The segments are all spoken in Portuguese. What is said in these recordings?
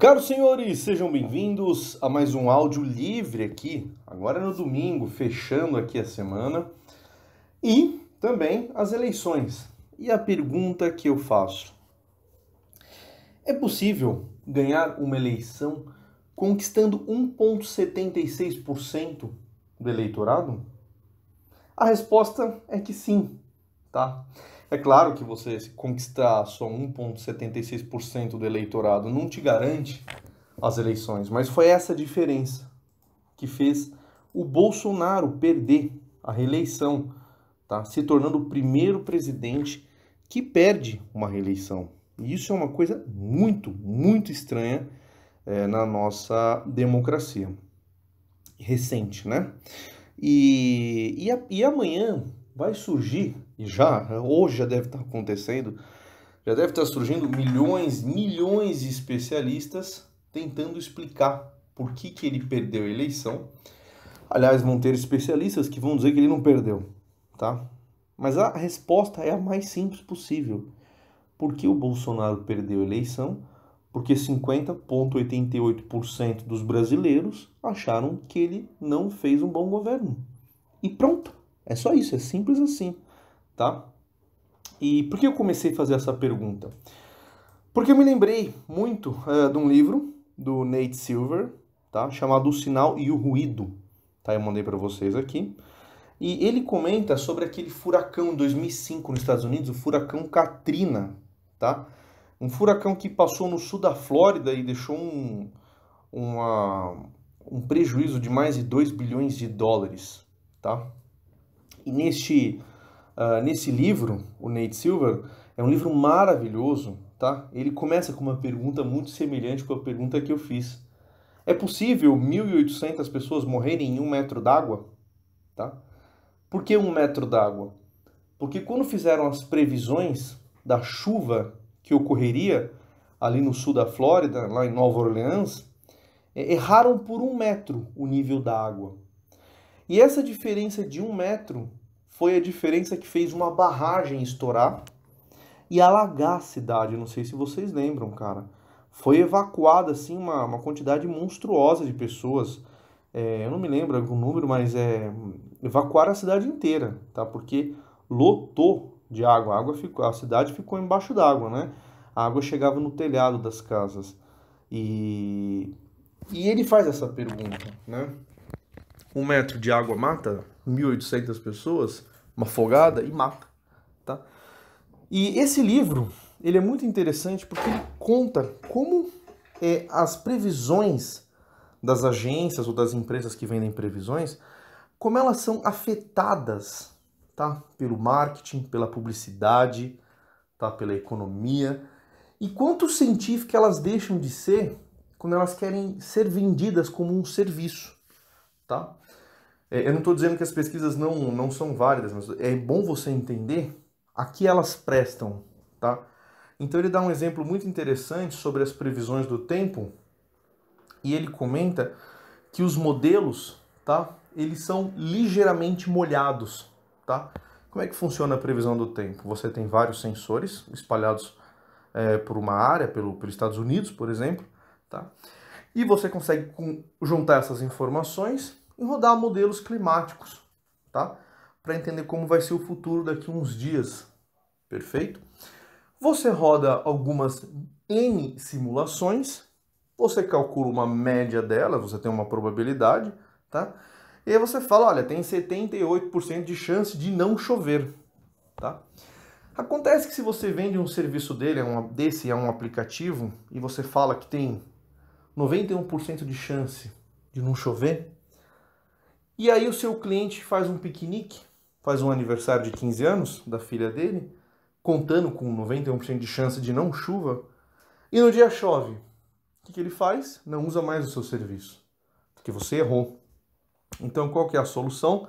Caros senhores, sejam bem-vindos a mais um áudio livre aqui, agora no domingo, fechando aqui a semana, e também as eleições. E a pergunta que eu faço: é possível ganhar uma eleição conquistando 1,76% do eleitorado? A resposta é que sim, tá? É claro que você conquistar só 1,76% do eleitorado não te garante as eleições, mas foi essa diferença que fez o Bolsonaro perder a reeleição, tá? se tornando o primeiro presidente que perde uma reeleição. E isso é uma coisa muito, muito estranha é, na nossa democracia recente, né? E, e, a, e amanhã vai surgir, e já, né, hoje já deve estar acontecendo, já deve estar surgindo milhões, milhões de especialistas tentando explicar por que, que ele perdeu a eleição. Aliás, vão ter especialistas que vão dizer que ele não perdeu, tá? Mas a resposta é a mais simples possível. Por que o Bolsonaro perdeu a eleição? Porque 50,88% dos brasileiros acharam que ele não fez um bom governo. E pronto! É só isso, é simples assim, tá? E por que eu comecei a fazer essa pergunta? Porque eu me lembrei muito uh, de um livro do Nate Silver, tá? Chamado O Sinal e o Ruído, tá? Eu mandei para vocês aqui. E ele comenta sobre aquele furacão 2005 nos Estados Unidos, o furacão Katrina, tá? Um furacão que passou no sul da Flórida e deixou um, uma, um prejuízo de mais de 2 bilhões de dólares, tá? E neste, uh, nesse livro, o Nate Silver, é um livro maravilhoso, tá? Ele começa com uma pergunta muito semelhante com a pergunta que eu fiz. É possível 1.800 pessoas morrerem em um metro d'água? Tá? Por que um metro d'água? Porque quando fizeram as previsões da chuva que ocorreria ali no sul da Flórida, lá em Nova Orleans, é, erraram por um metro o nível da água. E essa diferença de um metro foi a diferença que fez uma barragem estourar e alagar a cidade. Não sei se vocês lembram, cara. Foi evacuada assim uma, uma quantidade monstruosa de pessoas. É, eu não me lembro o número, mas é evacuaram a cidade inteira, tá? Porque lotou de água. A, água ficou, a cidade ficou embaixo d'água, né? A água chegava no telhado das casas. E, e ele faz essa pergunta, né? Um metro de água mata 1.800 pessoas? uma folgada e mata. Tá? E esse livro ele é muito interessante porque ele conta como é, as previsões das agências ou das empresas que vendem previsões, como elas são afetadas tá? pelo marketing, pela publicidade, tá? pela economia, e quanto científica elas deixam de ser quando elas querem ser vendidas como um serviço. Tá? É, eu não estou dizendo que as pesquisas não, não são válidas, mas é bom você entender a que elas prestam, tá? Então ele dá um exemplo muito interessante sobre as previsões do tempo e ele comenta que os modelos, tá? Eles são ligeiramente molhados, tá? Como é que funciona a previsão do tempo? Você tem vários sensores espalhados é, por uma área, pelo, pelos Estados Unidos, por exemplo, tá? E você consegue com, juntar essas informações e rodar modelos climáticos, tá? Para entender como vai ser o futuro daqui a uns dias. Perfeito? Você roda algumas N simulações, você calcula uma média dela, você tem uma probabilidade, tá? E aí você fala, olha, tem 78% de chance de não chover, tá? Acontece que se você vende um serviço dele, é desse é um aplicativo, e você fala que tem 91% de chance de não chover, e aí o seu cliente faz um piquenique, faz um aniversário de 15 anos da filha dele, contando com 91% de chance de não chuva, e no dia chove. O que, ele faz? Não usa mais o seu serviço, porque você errou. Então qual que é a solução?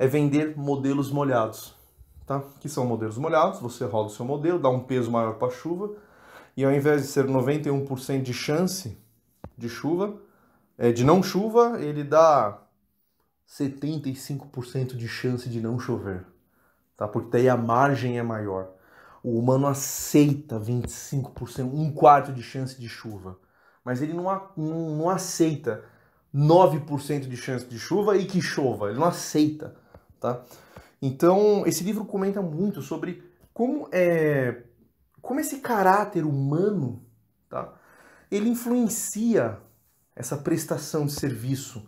É vender modelos molhados. Tá? Que são modelos molhados, você roda o seu modelo, dá um peso maior para a chuva, e ao invés de ser 91% de chance de chuva, é, de não chuva, ele dá 75% de chance de não chover, tá? Porque daí a margem é maior. O humano aceita 25%, um quarto de chance de chuva, mas ele não, não, não aceita 9% de chance de chuva e que chova, ele não aceita, tá? Então, esse livro comenta muito sobre como é como esse caráter humano, tá? Ele influencia essa prestação de serviço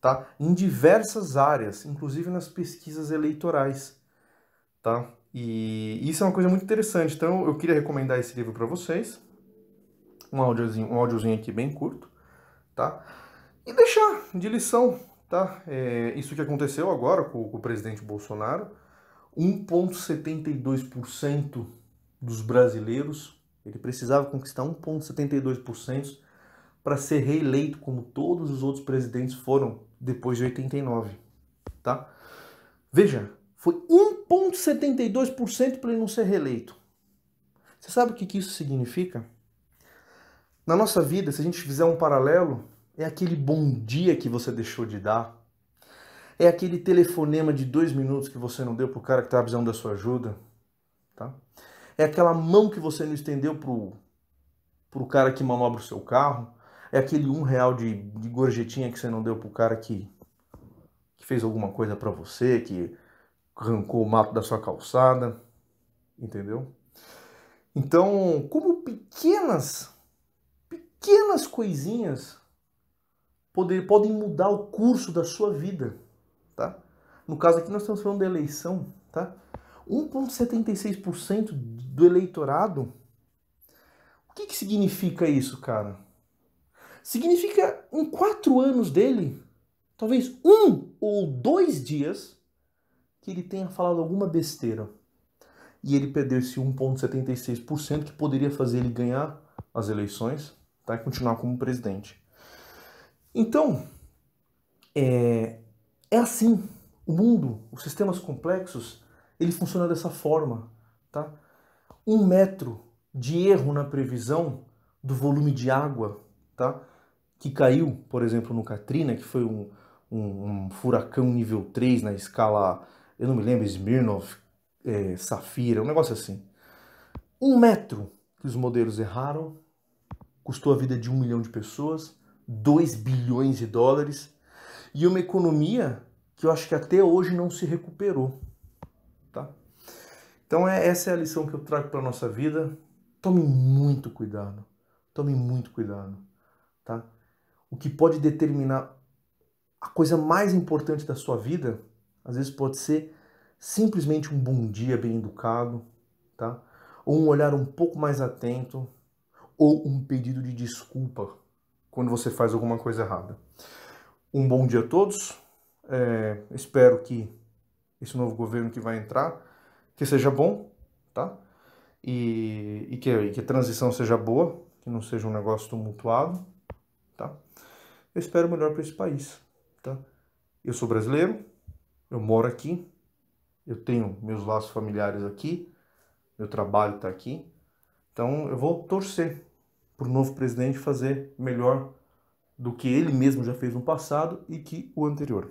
tá? em diversas áreas, inclusive nas pesquisas eleitorais. Tá? E isso é uma coisa muito interessante. Então, eu queria recomendar esse livro para vocês. Um áudiozinho, um áudiozinho aqui bem curto. Tá? E deixar de lição tá? É, isso que aconteceu agora com, com o presidente Bolsonaro. 1,72% dos brasileiros, ele precisava conquistar 1,72% para ser reeleito, como todos os outros presidentes foram depois de 89, tá? Veja, foi 1,72% para ele não ser reeleito. Você sabe o que, que isso significa? Na nossa vida, se a gente fizer um paralelo, é aquele bom dia que você deixou de dar, é aquele telefonema de dois minutos que você não deu pro cara que estava precisando da sua ajuda, tá? É aquela mão que você não estendeu pro, pro cara que manobra o seu carro, é aquele um real de, de gorjetinha que você não deu pro cara que, que fez alguma coisa para você, que arrancou o mato da sua calçada, entendeu? Então, como pequenas, pequenas coisinhas poder, podem mudar o curso da sua vida, tá? No caso aqui nós estamos falando de eleição, tá? 1,76% do eleitorado. O que, que significa isso, cara? significa em quatro anos dele, talvez um ou dois dias, que ele tenha falado alguma besteira. E ele perdeu esse 1,76% que poderia fazer ele ganhar as eleições tá? e continuar como presidente. Então, é, é assim. O mundo, os sistemas complexos, ele funciona dessa forma. Tá? Um metro de erro na previsão do volume de água tá? que caiu, por exemplo, no Katrina, que foi um, um, um furacão nível 3 na escala, eu não me lembro, Smirnov, é, Safira, um negócio assim. Um metro que os modelos erraram custou a vida de um milhão de pessoas, 2 bilhões de dólares e uma economia que eu acho que até hoje não se recuperou. Tá? Então é, essa é a lição que eu trago para a nossa vida. Tome muito cuidado. Tome muito cuidado. Tá? o que pode determinar a coisa mais importante da sua vida, às vezes pode ser simplesmente um bom dia bem educado, tá? Ou um olhar um pouco mais atento, ou um pedido de desculpa quando você faz alguma coisa errada. Um bom dia a todos. É, espero que esse novo governo que vai entrar que seja bom, tá? E, e, que, e que a transição seja boa, que não seja um negócio tumultuado eu espero melhor para esse país, tá? Eu sou brasileiro, eu moro aqui, eu tenho meus laços familiares aqui, meu trabalho está aqui, então eu vou torcer para o novo presidente fazer melhor do que ele mesmo já fez no passado e que o anterior.